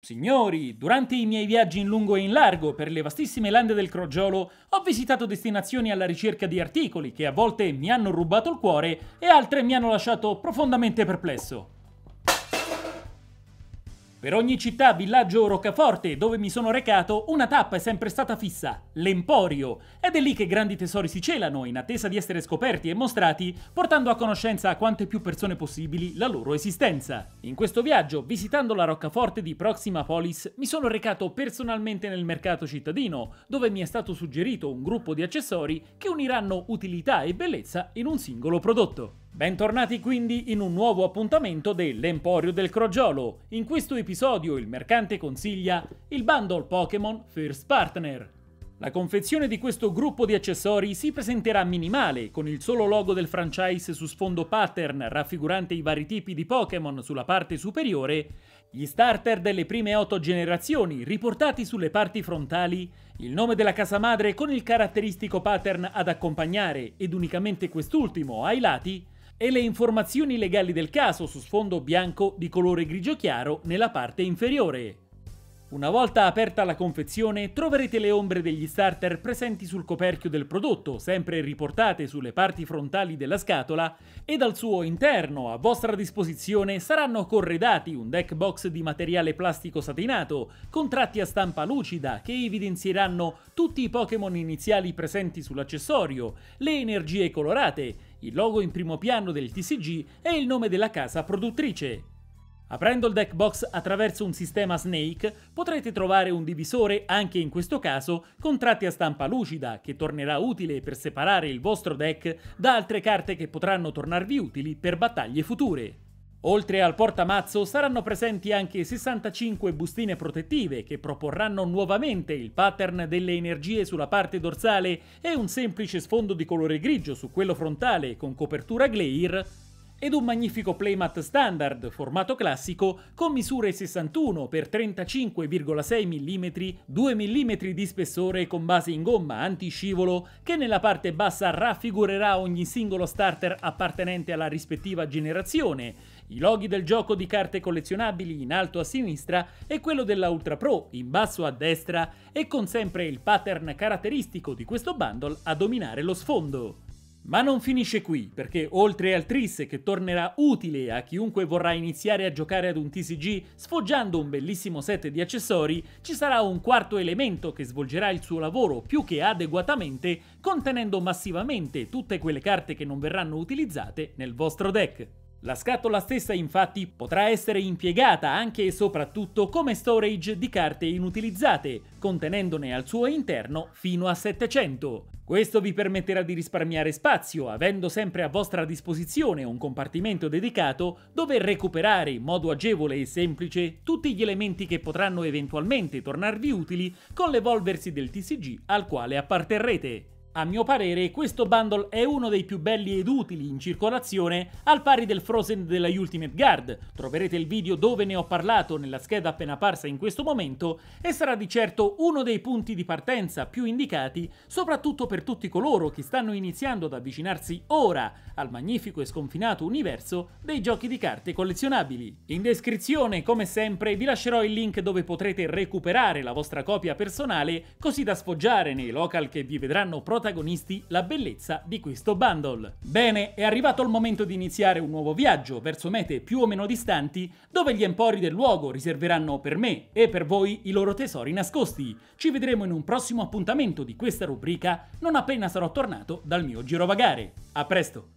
Signori, durante i miei viaggi in lungo e in largo per le vastissime lande del Crogiolo ho visitato destinazioni alla ricerca di articoli che a volte mi hanno rubato il cuore e altre mi hanno lasciato profondamente perplesso. Per ogni città, villaggio o roccaforte dove mi sono recato, una tappa è sempre stata fissa, l'Emporio. Ed è lì che grandi tesori si celano, in attesa di essere scoperti e mostrati, portando a conoscenza a quante più persone possibili la loro esistenza. In questo viaggio, visitando la roccaforte di Proxima Polis, mi sono recato personalmente nel mercato cittadino, dove mi è stato suggerito un gruppo di accessori che uniranno utilità e bellezza in un singolo prodotto. Bentornati quindi in un nuovo appuntamento dell'Emporio del Crogiolo. In questo episodio il mercante consiglia il bundle Pokémon First Partner. La confezione di questo gruppo di accessori si presenterà minimale, con il solo logo del franchise su sfondo pattern raffigurante i vari tipi di Pokémon sulla parte superiore, gli starter delle prime 8 generazioni riportati sulle parti frontali, il nome della casa madre con il caratteristico pattern ad accompagnare ed unicamente quest'ultimo ai lati, e le informazioni legali del caso su sfondo bianco di colore grigio chiaro nella parte inferiore. Una volta aperta la confezione troverete le ombre degli starter presenti sul coperchio del prodotto, sempre riportate sulle parti frontali della scatola, e al suo interno a vostra disposizione saranno corredati un deck box di materiale plastico satinato, con tratti a stampa lucida che evidenzieranno tutti i Pokémon iniziali presenti sull'accessorio, le energie colorate, il logo in primo piano del TCG e il nome della casa produttrice. Aprendo il deck box attraverso un sistema Snake potrete trovare un divisore anche in questo caso con tratti a stampa lucida che tornerà utile per separare il vostro deck da altre carte che potranno tornarvi utili per battaglie future. Oltre al portamazzo saranno presenti anche 65 bustine protettive che proporranno nuovamente il pattern delle energie sulla parte dorsale e un semplice sfondo di colore grigio su quello frontale con copertura Gleir ed un magnifico playmat standard, formato classico, con misure 61 x 35,6 mm, 2 mm di spessore con base in gomma antiscivolo, che nella parte bassa raffigurerà ogni singolo starter appartenente alla rispettiva generazione, i loghi del gioco di carte collezionabili in alto a sinistra e quello della Ultra Pro in basso a destra, e con sempre il pattern caratteristico di questo bundle a dominare lo sfondo. Ma non finisce qui, perché oltre al Tris che tornerà utile a chiunque vorrà iniziare a giocare ad un TCG sfoggiando un bellissimo set di accessori, ci sarà un quarto elemento che svolgerà il suo lavoro più che adeguatamente, contenendo massivamente tutte quelle carte che non verranno utilizzate nel vostro deck. La scatola stessa infatti potrà essere impiegata anche e soprattutto come storage di carte inutilizzate, contenendone al suo interno fino a 700. Questo vi permetterà di risparmiare spazio, avendo sempre a vostra disposizione un compartimento dedicato dove recuperare in modo agevole e semplice tutti gli elementi che potranno eventualmente tornarvi utili con l'evolversi del TCG al quale apparterrete. A mio parere questo bundle è uno dei più belli ed utili in circolazione al pari del Frozen della Ultimate Guard, troverete il video dove ne ho parlato nella scheda appena apparsa in questo momento e sarà di certo uno dei punti di partenza più indicati soprattutto per tutti coloro che stanno iniziando ad avvicinarsi ora al magnifico e sconfinato universo dei giochi di carte collezionabili. In descrizione come sempre vi lascerò il link dove potrete recuperare la vostra copia personale così da sfoggiare nei local che vi vedranno protagonista protagonisti la bellezza di questo bundle. Bene, è arrivato il momento di iniziare un nuovo viaggio verso mete più o meno distanti dove gli empori del luogo riserveranno per me e per voi i loro tesori nascosti. Ci vedremo in un prossimo appuntamento di questa rubrica non appena sarò tornato dal mio girovagare. A presto!